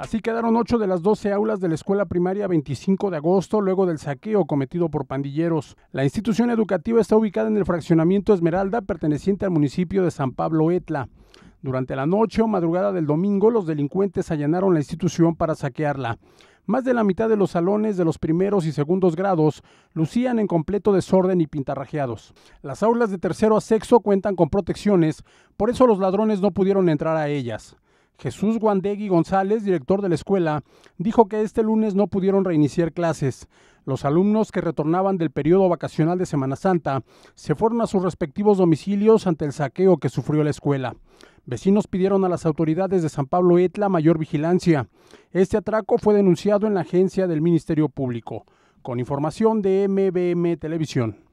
Así quedaron 8 de las 12 aulas de la escuela primaria 25 de agosto luego del saqueo cometido por pandilleros. La institución educativa está ubicada en el fraccionamiento Esmeralda, perteneciente al municipio de San Pablo Etla. Durante la noche o madrugada del domingo, los delincuentes allanaron la institución para saquearla. Más de la mitad de los salones de los primeros y segundos grados lucían en completo desorden y pintarrajeados. Las aulas de tercero a sexto cuentan con protecciones, por eso los ladrones no pudieron entrar a ellas. Jesús Guandegui González, director de la escuela, dijo que este lunes no pudieron reiniciar clases. Los alumnos que retornaban del periodo vacacional de Semana Santa se fueron a sus respectivos domicilios ante el saqueo que sufrió la escuela. Vecinos pidieron a las autoridades de San Pablo Etla mayor vigilancia. Este atraco fue denunciado en la agencia del Ministerio Público. Con información de MBM Televisión.